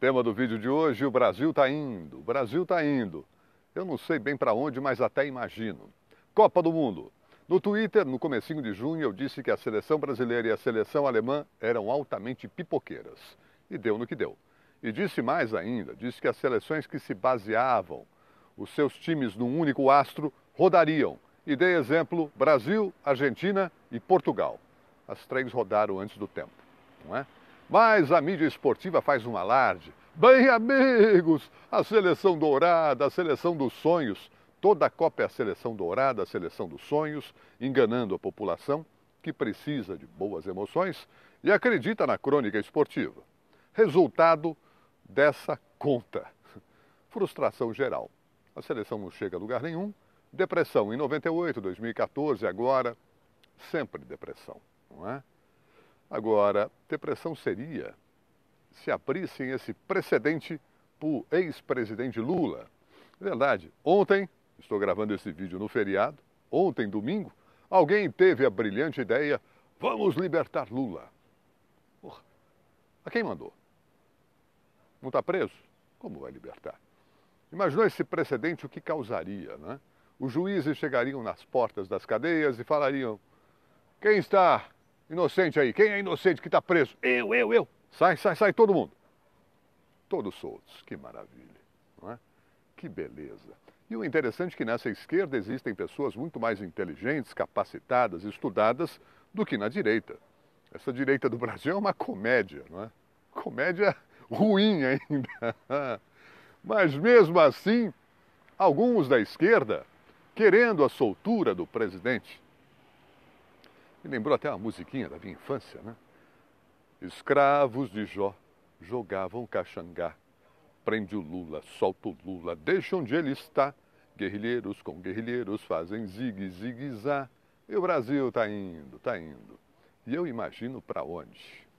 Tema do vídeo de hoje: o Brasil está indo, o Brasil está indo. Eu não sei bem para onde, mas até imagino. Copa do Mundo. No Twitter, no comecinho de junho, eu disse que a seleção brasileira e a seleção alemã eram altamente pipoqueiras. E deu no que deu. E disse mais ainda, disse que as seleções que se baseavam os seus times num único astro rodariam. E dei exemplo Brasil, Argentina e Portugal. As três rodaram antes do tempo, não é? Mas a mídia esportiva faz um alarde. Bem, amigos, a seleção dourada, a seleção dos sonhos. Toda a Copa é a seleção dourada, a seleção dos sonhos, enganando a população que precisa de boas emoções e acredita na crônica esportiva. Resultado dessa conta: frustração geral. A seleção não chega a lugar nenhum, depressão em 98, 2014, agora, sempre depressão, não é? Agora, depressão seria se abrissem esse precedente para o ex-presidente Lula. É verdade, ontem, estou gravando esse vídeo no feriado, ontem, domingo, alguém teve a brilhante ideia: vamos libertar Lula. Porra, a quem mandou? Não está preso? Como vai libertar? Imaginou esse precedente o que causaria, né? Os juízes chegariam nas portas das cadeias e falariam: quem está Inocente aí, quem é inocente que está preso? Eu, eu, eu. Sai, sai, sai todo mundo. Todos soltos, que maravilha, não é? Que beleza. E o interessante é que nessa esquerda existem pessoas muito mais inteligentes, capacitadas, estudadas do que na direita. Essa direita do Brasil é uma comédia, não é? Comédia ruim ainda. Mas mesmo assim, alguns da esquerda, querendo a soltura do presidente, me lembrou até uma musiquinha da minha infância, né? Escravos de Jó jogavam caxangá. Prende o Lula, solta o Lula, deixa onde ele está. Guerrilheiros com guerrilheiros fazem zigue, zigue, zá. E o Brasil tá indo, tá indo. E eu imagino para onde?